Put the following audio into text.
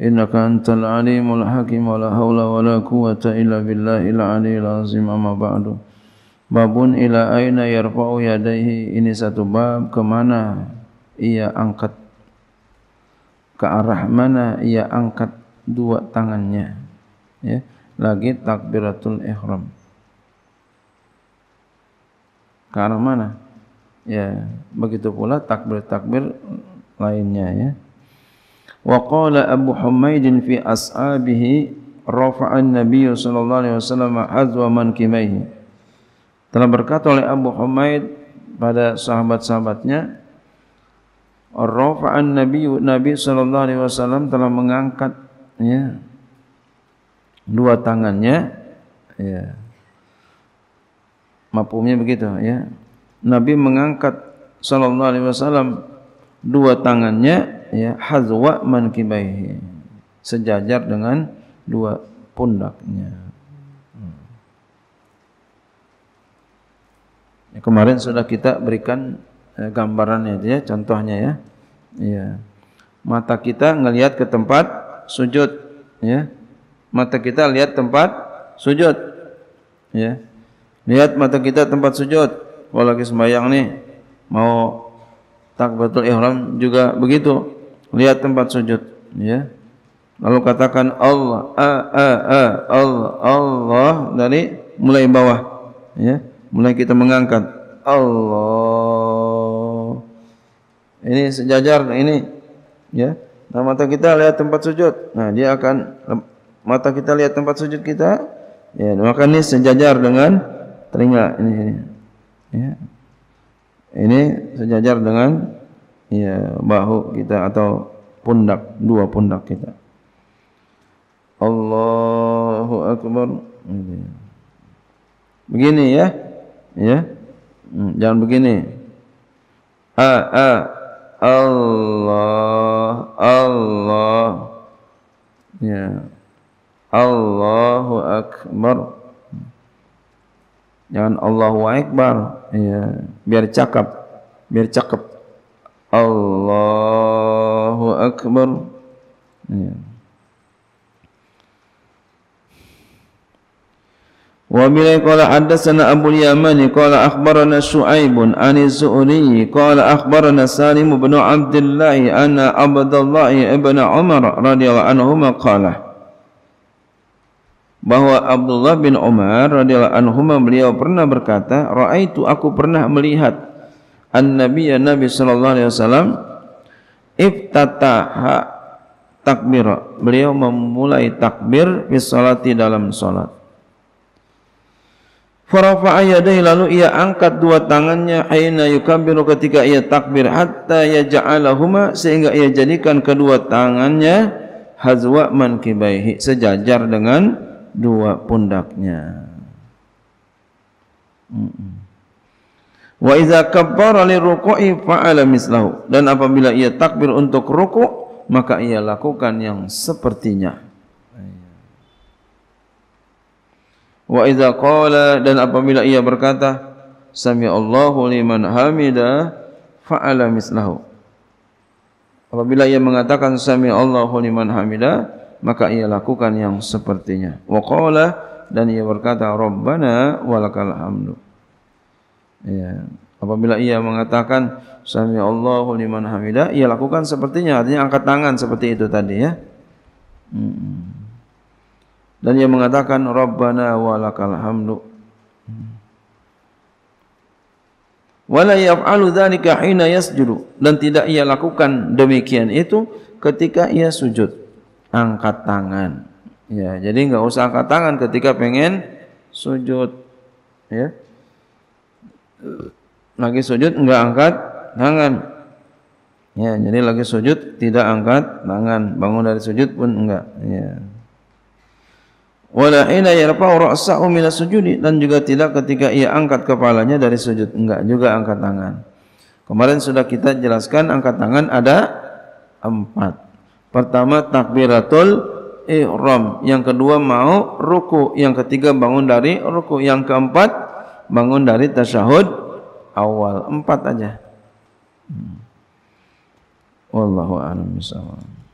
إنك أنت العليم الحكيم ولا حول ولا قوة إلا بالله العلي العظيم أما ba'du Babun ila aina yarfa'u yadaihi Ini satu bab kemana ia angkat Ke arah mana ia angkat dua tangannya ya Lagi takbiratul ihram Ke arah mana? Ya, begitu pula takbir-takbir lainnya ya. Wa qala Abu Humaidin fi ashabihi rafa'an Nabi sallallahu alaihi wasallam azwa mankibaihi. Telah berkata oleh Abu Humaid pada sahabat-sahabatnya Rafa'an Nabi Nabi sallallahu alaihi wasallam telah mengangkat ya dua tangannya ya mafhumnya begitu ya Nabi mengangkat sallallahu alaihi wasallam dua tangannya ya hazwa mankibaihi sejajar dengan dua pundaknya. Hmm. Ya, kemarin sudah kita berikan eh, gambarannya ya, contohnya ya. Ya. Mata kita ngelihat ke tempat sujud ya. Mata kita lihat tempat sujud. Ya. Lihat mata kita tempat sujud. Kalau lagi sembahyang nih mau takbiratul ihram juga begitu lihat tempat sujud ya lalu katakan Allah a a a Allah Allah dari mulai bawah ya mulai kita mengangkat Allah ini sejajar ini ya nah mata kita lihat tempat sujud nah dia akan mata kita lihat tempat sujud kita ya maka ini sejajar dengan telinga ini ini ya ini sejajar dengan ya bahu kita atau pundak dua pundak kita Allahu akbar gitu ya. begini ya ya hmm, jangan begini a a Allah Allah ya Allahu akbar jangan Allahu akbar ya biar cakap biar cakep Allahu Akbar. Ya. Wa bila qala hadatsana Abu Yamani qala akhbarana Shu'aib an Zuhri qala akhbarana Salim bin Abdullah anna Abdullah ibn Umar radhiyallahu anhuma qala bahwa Abdullah bin Umar radhiyallahu anhuma beliau pernah berkata raaitu aku pernah melihat an Nabi ya nabi sallallahu alaihi wasallam iftatah takbir beliau memulai takbir fi di dalam solat. Farafa'a lalu ia angkat dua tangannya Aina yukabiru ketika ia takbir Hatta ia ja'alahuma Sehingga ia jadikan kedua tangannya Hazwa man kibaihi Sejajar dengan dua pundaknya mm -mm. Wa idza kabbara li ruku'i fa'ala mislahu. Dan apabila ia takbir untuk ruku' maka ia lakukan yang sepertinya. Wa idza qala dan apabila ia berkata sami Allahu liman hamida fa'ala mislahu. Apabila ia mengatakan sami Allahu liman hamida maka ia lakukan yang sepertinya. Wa qala dan ia berkata Rabbana walakal hamdu. Ya. Apabila ia mengatakan sami Allahu liman hamida, ia lakukan sepertinya artinya angkat tangan seperti itu tadi ya. Hmm. Dan ia mengatakan Rabbana walakal hamdu. Mm. Wala yaf'alu dzalika hina yasjudu dan tidak ia lakukan demikian itu ketika ia sujud. Angkat tangan. Ya, jadi enggak usah angkat tangan ketika pengen sujud. Ya lagi sujud enggak angkat tangan. Ya, jadi lagi sujud tidak angkat tangan, bangun dari sujud pun enggak. Ya. Wala hina yarfa'u ra'sahu min dan juga tidak ketika ia angkat kepalanya dari sujud, enggak juga angkat tangan. Kemarin sudah kita jelaskan angkat tangan ada empat. Pertama takbiratul ihram, yang kedua mau ruku, yang ketiga bangun dari ruku, yang keempat bangun dari tasyahud awal empat aja. Hmm. Wallahu a'lam bishawab.